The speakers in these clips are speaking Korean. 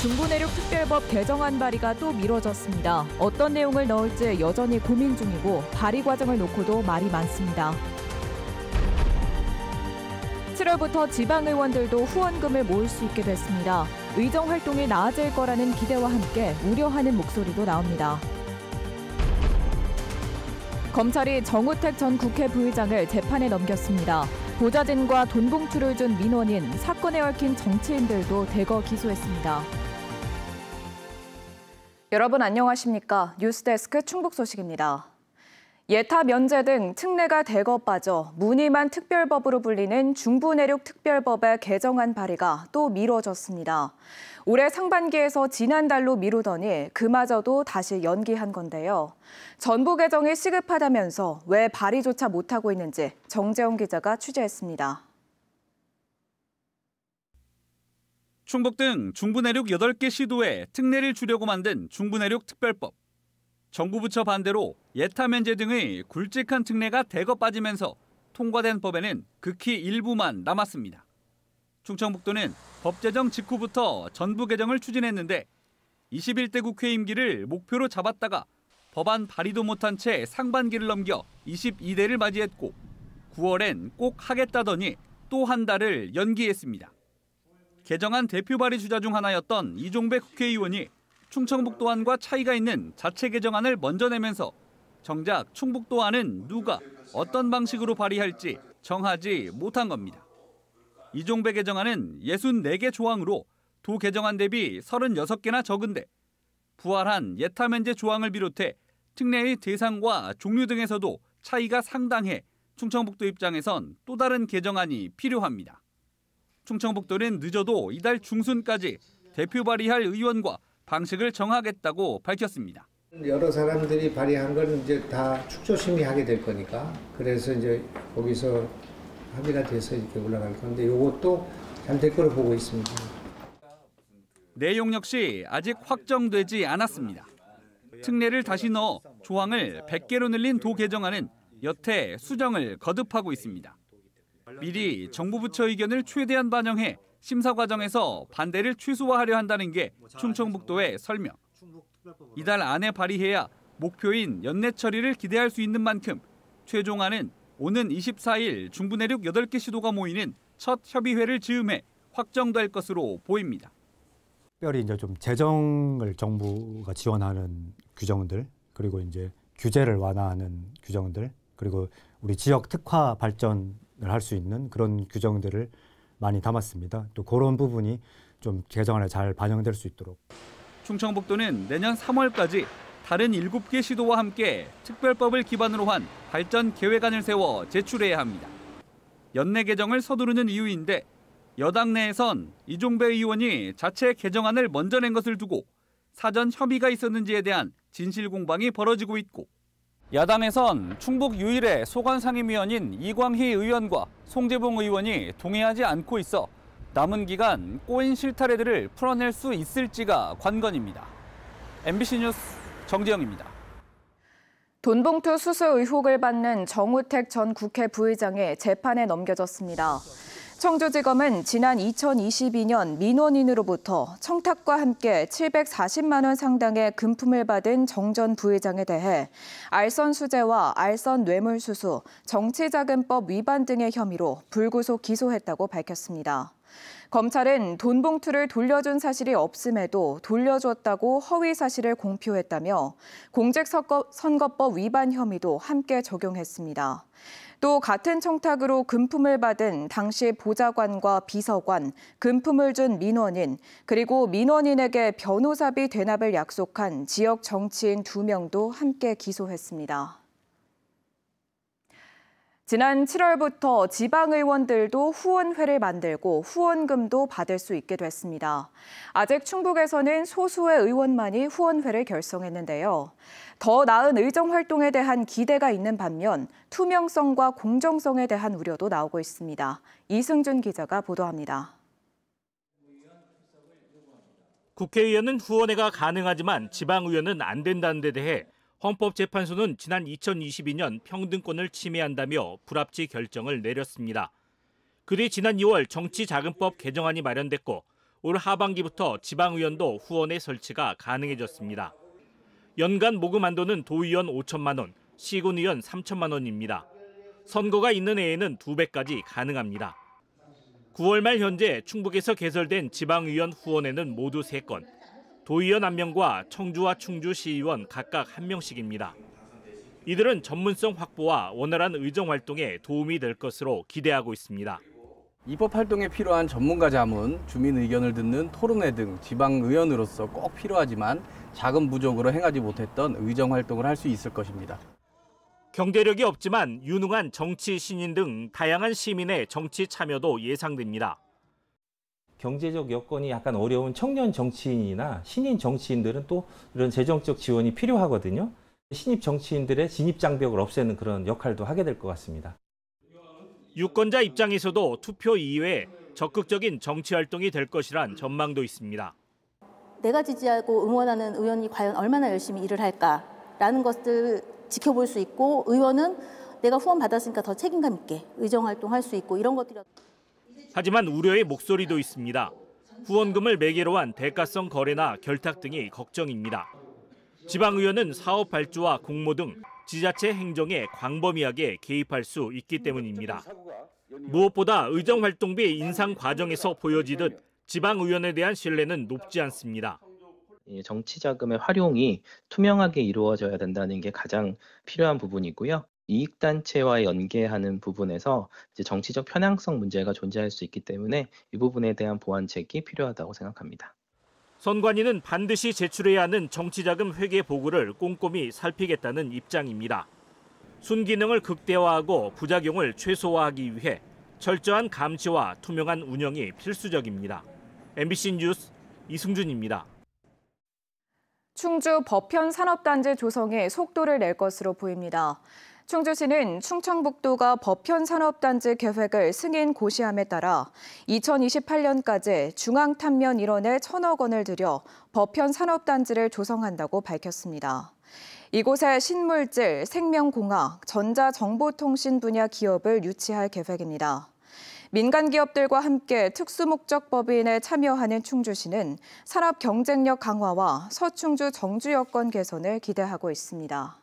중부내륙특별법 개정안 발의가 또 미뤄졌습니다. 어떤 내용을 넣을지 여전히 고민 중이고 발의 과정을 놓고도 말이 많습니다. 7월부터 지방의원들도 후원금을 모을 수 있게 됐습니다. 의정 활동이 나아질 거라는 기대와 함께 우려하는 목소리도 나옵니다. 검찰이 정우택 전 국회 부의장을 재판에 넘겼습니다. 보좌진과 돈 봉투를 준 민원인, 사건에 얽힌 정치인들도 대거 기소했습니다. 여러분 안녕하십니까? 뉴스데스크 충북 소식입니다. 예타 면제 등 특례가 대거 빠져 무늬만 특별법으로 불리는 중부내륙 특별법의 개정안 발의가 또 미뤄졌습니다. 올해 상반기에서 지난달로 미루더니 그마저도 다시 연기한 건데요. 전부 개정이 시급하다면서 왜 발의조차 못하고 있는지 정재훈 기자가 취재했습니다. 충북 등 중부 내륙 8개 시도에 특례를 주려고 만든 중부 내륙 특별법. 정부 부처 반대로 예타 면제 등의 굵직한 특례가 대거 빠지면서 통과된 법에는 극히 일부만 남았습니다. 충청북도는 법 제정 직후부터 전부 개정을 추진했는데 21대 국회 임기를 목표로 잡았다가 법안 발의도 못한 채 상반기를 넘겨 22대를 맞이했고 9월엔 꼭 하겠다더니 또 한 달을 연기했습니다. 개정안 대표 발의 주자 중 하나였던 이종백 국회의원이 충청북도안과 차이가 있는 자체 개정안을 먼저 내면서 정작 충북도안은 누가 어떤 방식으로 발의할지 정하지 못한 겁니다. 이종백 개정안은 64개 조항으로 도 개정안 대비 36개나 적은데 부활한 예타면제 조항을 비롯해 특례의 대상과 종류 등에서도 차이가 상당해 충청북도 입장에선 또 다른 개정안이 필요합니다. 충청북도는 늦어도 이달 중순까지 대표 발의할 의원과 방식을 정하겠다고 밝혔습니다. 여러 사람들이 발의한 건 이제 다 축조심의 하게 될 거니까 그래서 이제 거기서 합의가 돼서 이렇게 올라갈 건데 이것도 잘될 거로 보고 있습니다. 내용 역시 아직 확정되지 않았습니다. 특례를 다시 넣어 조항을 100개로 늘린 도 개정안은 여태 수정을 거듭하고 있습니다. 미리 정부 부처 의견을 최대한 반영해 심사 과정에서 반대를 취소화하려 한다는 게 충청북도의 설명. 이달 안에 발의해야 목표인 연내 처리를 기대할 수 있는 만큼 최종안은 오는 24일 중부 내륙 8개 시도가 모이는 첫 협의회를 즈음해 확정될 것으로 보입니다. 특별히 이제 좀 재정을 정부가 지원하는 규정들 그리고 이제 규제를 완화하는 규정들 그리고 우리 지역 특화 발전 할수 있는 그런 규정들을 많이 담았습니다. 또 그런 부분이 좀 개정안에 잘 반영될 수 있도록. 충청북도는 내년 3월까지 다른 7개 시도와 함께 특별법을 기반으로 한 발전 계획안을 세워 제출해야 합니다. 연내 개정을 서두르는 이유인데 여당 내에선 이종배 의원이 자체 개정안을 먼저 낸 것을 두고 사전 협의가 있었는지에 대한 진실 공방이 벌어지고 있고 야당에선 충북 유일의 소관상임위원인 이광희 의원과 송재봉 의원이 동의하지 않고 있어 남은 기간 꼬인 실타래들을 풀어낼 수 있을지가 관건입니다. MBC 뉴스 정재영입니다. 돈봉투 수수 의혹을 받는 정우택 전 국회 부의장의 재판에 넘겨졌습니다. 청주지검은 지난 2022년 민원인으로부터 청탁과 함께 740만 원 상당의 금품을 받은 정전 부회장에 대해 알선 수재와 알선 뇌물수수, 정치자금법 위반 등의 혐의로 불구속 기소했다고 밝혔습니다. 검찰은 돈 봉투를 돌려준 사실이 없음에도 돌려줬다고 허위 사실을 공표했다며 공직선거법 위반 혐의도 함께 적용했습니다. 또 같은 청탁으로 금품을 받은 당시 보좌관과 비서관, 금품을 준 민원인, 그리고 민원인에게 변호사비 대납을 약속한 지역 정치인 두명도 함께 기소했습니다. 지난 7월부터 지방의원들도 후원회를 만들고 후원금도 받을 수 있게 됐습니다. 아직 충북에서는 소수의 의원만이 후원회를 결성했는데요. 더 나은 의정 활동에 대한 기대가 있는 반면 투명성과 공정성에 대한 우려도 나오고 있습니다. 이승준 기자가 보도합니다. 국회의원은 후원회가 가능하지만 지방의원은 안 된다는 데 대해 헌법재판소는 지난 2022년 평등권을 침해한다며 불합치 결정을 내렸습니다. 그 뒤 지난 2월 정치자금법 개정안이 마련됐고 올 하반기부터 지방의원도 후원의 설치가 가능해졌습니다. 연간 모금 한도는 도의원 5천만 원, 시군의원 3천만 원입니다. 선거가 있는 해에는 2배까지 가능합니다. 9월 말 현재 충북에서 개설된 지방의원 후원회는 모두 3건, 도의원 한 명과 청주와 충주 시의원 각각 한 명씩입니다. 이들은 전문성 확보와 원활한 의정 활동에 도움이 될 것으로 기대하고 있습니다. 입법 활동에 필요한 전문가 자문, 주민 의견을 듣는 토론회 등 지방 의원으로서 꼭 필요하지만 작은 부족으로 행하지 못했던 의정 활동을 할 수 있을 것입니다. 경제력이 없지만 유능한 정치 신인 등 다양한 시민의 정치 참여도 예상됩니다. 경제적 여건이 약간 어려운 청년 정치인이나 신인 정치인들은 또 이런 재정적 지원이 필요하거든요. 신입 정치인들의 진입 장벽을 없애는 그런 역할도 하게 될 것 같습니다. 유권자 입장에서도 투표 이외에 적극적인 정치 활동이 될 것이란 전망도 있습니다. 내가 지지하고 응원하는 의원이 과연 얼마나 열심히 일을 할까라는 것을 지켜볼 수 있고 의원은 내가 후원 받았으니까 더 책임감 있게 의정 활동할 수 있고 이런 것들이 하지만 우려의 목소리도 있습니다. 후원금을 매개로 한 대가성 거래나 결탁 등이 걱정입니다. 지방의원은 사업 발주와 공모 등 지자체 행정에 광범위하게 개입할 수 있기 때문입니다. 무엇보다 의정 활동비 인상 과정에서 보여지듯 지방의원에 대한 신뢰는 높지 않습니다. 정치 자금의 활용이 투명하게 이루어져야 된다는 게 가장 필요한 부분이고요. 이익단체와 연계하는 부분에서 정치적 편향성 문제가 존재할 수 있기 때문에 이 부분에 대한 보완책이 필요하다고 생각합니다. 선관위는 반드시 제출해야 하는 정치자금 회계 보고를 꼼꼼히 살피겠다는 입장입니다. 순기능을 극대화하고 부작용을 최소화하기 위해 철저한 감시와 투명한 운영이 필수적입니다. MBC 뉴스 이승준입니다. 충주 법현 산업단지 조성에 속도를 낼 것으로 보입니다. 충주시는 충청북도가 법현산업단지 계획을 승인 고시함에 따라 2028년까지 중앙탄면 일원에 천억 원을 들여 법현산업단지를 조성한다고 밝혔습니다. 이곳에 신물질, 생명공학, 전자정보통신 분야 기업을 유치할 계획입니다. 민간 기업들과 함께 특수목적 법인에 참여하는 충주시는 산업 경쟁력 강화와 서충주 정주 여건 개선을 기대하고 있습니다.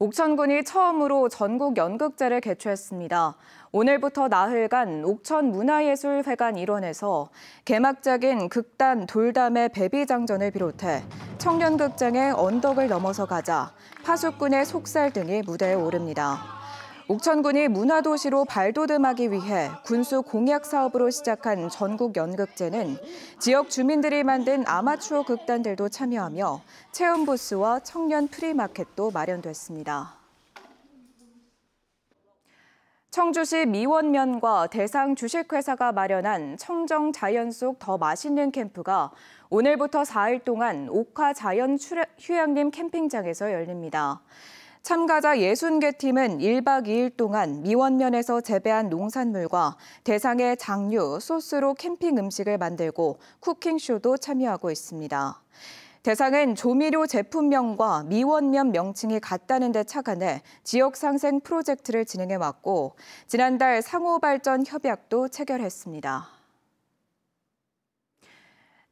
옥천군이 처음으로 전국 연극제를 개최했습니다. 오늘부터 나흘간 옥천 문화예술회관 일원에서 개막작인 극단 돌담의 배비장전을 비롯해 청년극장의 언덕을 넘어서 가자, 파수꾼의 속살 등이 무대에 오릅니다. 옥천군이 문화도시로 발돋움하기 위해 군수 공약 사업으로 시작한 전국연극제는 지역 주민들이 만든 아마추어 극단들도 참여하며 체험 부스와 청년 프리마켓도 마련됐습니다. 청주시 미원면과 대상 주식회사가 마련한 청정 자연 속 더 맛있는 캠프가 오늘부터 4일 동안 옥화 자연 휴양림 캠핑장에서 열립니다. 참가자 60개 팀은 1박 2일 동안 미원면에서 재배한 농산물과 대상의 장류, 소스로 캠핑 음식을 만들고 쿠킹쇼도 참여하고 있습니다. 대상은 조미료 제품명과 미원면 명칭이 같다는 데 착안해 지역 상생 프로젝트를 진행해 왔고 지난달 상호 발전 협약도 체결했습니다.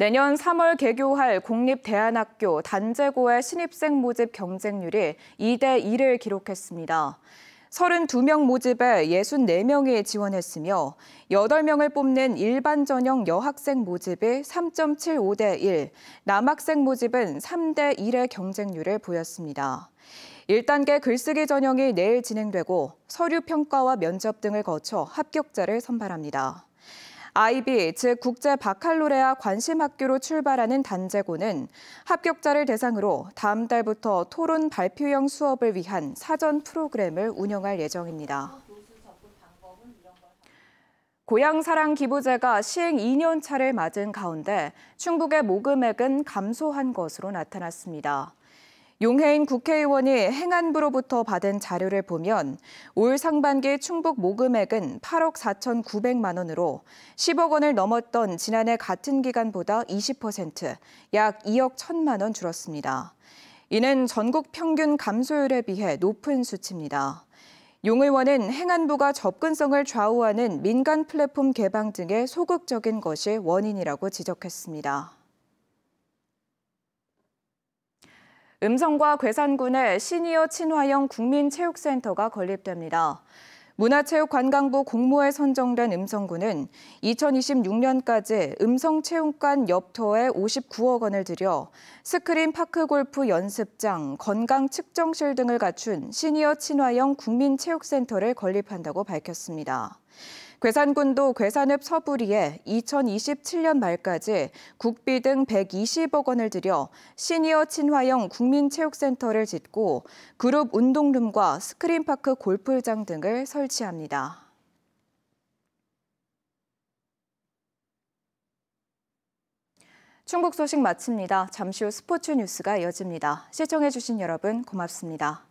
내년 3월 개교할 공립대안학교 단재고의 신입생 모집 경쟁률이 2대 1을 기록했습니다. 32명 모집에 64명이 지원했으며 8명을 뽑는 일반 전형 여학생 모집이 3.75대 1, 남학생 모집은 3대 1의 경쟁률을 보였습니다. 1단계 글쓰기 전형이 내일 진행되고 서류 평가와 면접 등을 거쳐 합격자를 선발합니다. 아이비, 즉 국제 바칼로레아 관심학교로 출발하는 단재고는 합격자를 대상으로 다음 달부터 토론 발표형 수업을 위한 사전 프로그램을 운영할 예정입니다. 고향사랑 기부제가 시행 2년 차를 맞은 가운데 충북의 모금액은 감소한 것으로 나타났습니다. 용해인 국회의원이 행안부로부터 받은 자료를 보면 올 상반기 충북 모금액은 8억 4,900만 원으로 10억 원을 넘었던 지난해 같은 기간보다 20%, 약 2억 1천만 원 줄었습니다. 이는 전국 평균 감소율에 비해 높은 수치입니다. 용 의원은 행안부가 접근성을 좌우하는 민간 플랫폼 개방 등의 소극적인 것이 원인이라고 지적했습니다. 음성과 괴산군의 시니어 친화형 국민체육센터가 건립됩니다. 문화체육관광부 공모에 선정된 음성군은 2026년까지 음성체육관 옆터에 59억 원을 들여 스크린 파크골프 연습장, 건강 측정실 등을 갖춘 시니어 친화형 국민체육센터를 건립한다고 밝혔습니다. 괴산군도 괴산읍 서부리에 2027년 말까지 국비 등 120억 원을 들여 시니어 친화형 국민체육센터를 짓고 그룹 운동룸과 스크린파크 골프장 등을 설치합니다. 충북 소식 마칩니다. 잠시 후 스포츠 뉴스가 이어집니다. 시청해주신 여러분 고맙습니다.